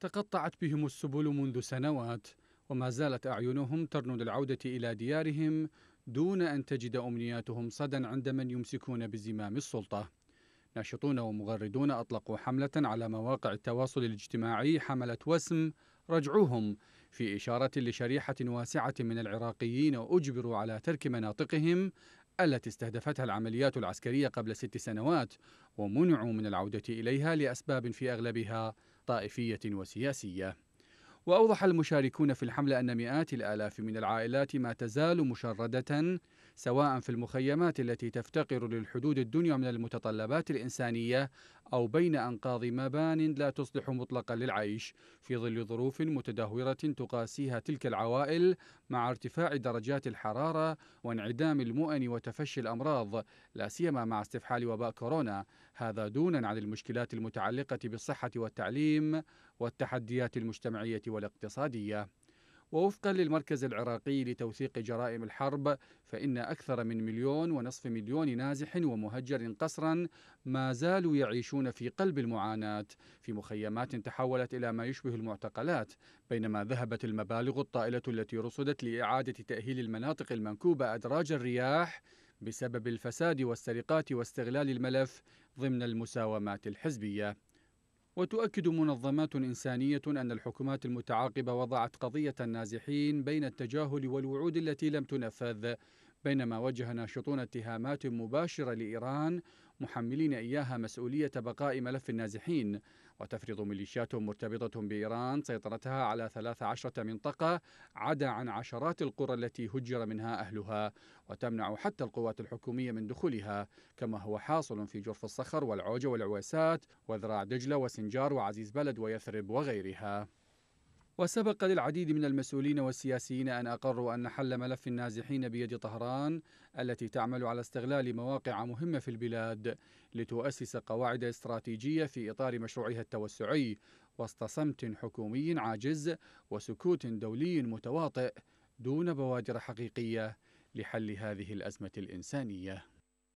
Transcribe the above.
تقطعت بهم السبل منذ سنوات وما زالت أعينهم ترنو للعودة إلى ديارهم دون أن تجد أمنياتهم صدى عند من يمسكون بزمام السلطة ناشطون ومغردون أطلقوا حملة على مواقع التواصل الاجتماعي حملة وسم رجعوهم في إشارة لشريحة واسعة من العراقيين أجبروا على ترك مناطقهم التي استهدفتها العمليات العسكرية قبل ست سنوات ومنعوا من العودة إليها لأسباب في أغلبها طائفية وسياسية. وأوضح المشاركون في الحملة أن مئات الآلاف من العائلات ما تزال مشردة سواء في المخيمات التي تفتقر للحدود الدنيا من المتطلبات الإنسانية أو بين أنقاض مبان لا تصلح مطلقا للعيش في ظل ظروف متدهورة تقاسيها تلك العوائل مع ارتفاع درجات الحرارة وانعدام المؤن وتفشي الأمراض لا سيما مع استفحال وباء كورونا هذا دونا عن المشكلات المتعلقة بالصحة والتعليم والتحديات المجتمعية والاقتصادية ووفقا للمركز العراقي لتوثيق جرائم الحرب فإن أكثر من مليون ونصف مليون نازح ومهجر قسرا ما زالوا يعيشون في قلب المعاناة في مخيمات تحولت إلى ما يشبه المعتقلات بينما ذهبت المبالغ الطائلة التي رصدت لإعادة تأهيل المناطق المنكوبة أدراج الرياح بسبب الفساد والسرقات واستغلال الملف ضمن المساومات الحزبيه وتؤكد منظمات إنسانية أن الحكومات المتعاقبة وضعت قضية النازحين بين التجاهل والوعود التي لم تنفذ بينما وجه ناشطون اتهامات مباشرة لإيران محملين إياها مسؤولية بقاء ملف النازحين وتفرض ميليشيات مرتبطة بإيران سيطرتها على 13 منطقة عدا عن عشرات القرى التي هجر منها أهلها وتمنع حتى القوات الحكومية من دخولها كما هو حاصل في جرف الصخر والعوجة والعويسات وذراع دجلة وسنجار وعزيز بلد ويثرب وغيرها وسبق للعديد من المسؤولين والسياسيين أن أقروا أن حل ملف النازحين بيد طهران التي تعمل على استغلال مواقع مهمة في البلاد لتؤسس قواعد استراتيجية في إطار مشروعها التوسعي وسط صمت حكومي عاجز وسكوت دولي متواطئ دون بوادر حقيقية لحل هذه الأزمة الإنسانية